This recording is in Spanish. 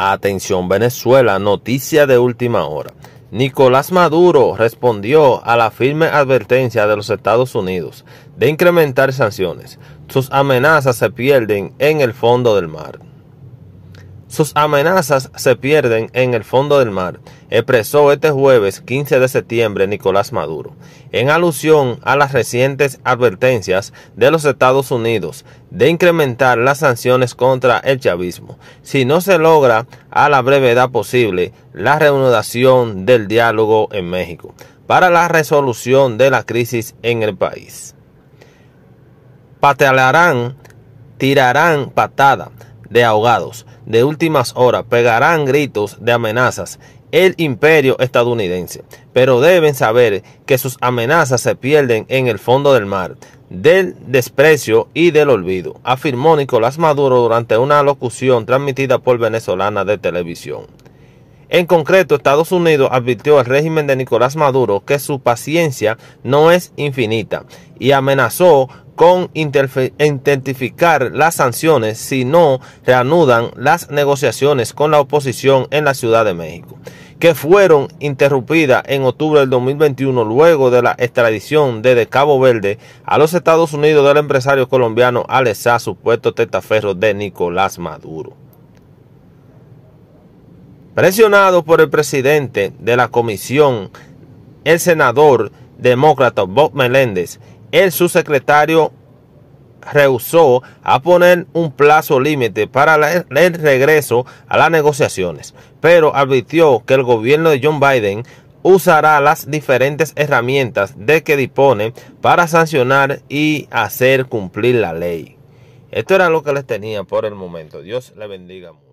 Atención Venezuela, noticia de última hora. Nicolás Maduro respondió a la firme advertencia de los Estados Unidos de incrementar sanciones. Sus amenazas se pierden en el fondo del mar. Sus amenazas se pierden en el fondo del mar, expresó este jueves 15 de septiembre Nicolás Maduro, en alusión a las recientes advertencias de los Estados Unidos de incrementar las sanciones contra el chavismo si no se logra a la brevedad posible la reanudación del diálogo en México para la resolución de la crisis en el país. Patearán, tirarán patada de ahogados, de últimas horas, pegarán gritos de amenazas el imperio estadounidense, pero deben saber que sus amenazas se pierden en el fondo del mar, del desprecio y del olvido, afirmó Nicolás Maduro durante una locución transmitida por venezolana de televisión. En concreto, Estados Unidos advirtió al régimen de Nicolás Maduro que su paciencia no es infinita y amenazó con identificar las sanciones si no reanudan las negociaciones con la oposición en la Ciudad de México, que fueron interrumpidas en octubre del 2021 luego de la extradición desde Cabo Verde a los Estados Unidos del empresario colombiano Alessá, supuesto testaferro de Nicolás Maduro. Presionado por el presidente de la comisión, el senador demócrata Bob Meléndez el subsecretario rehusó a poner un plazo límite para el regreso a las negociaciones, pero advirtió que el gobierno de John Biden usará las diferentes herramientas de que dispone para sancionar y hacer cumplir la ley. Esto era lo que les tenía por el momento. Dios le bendiga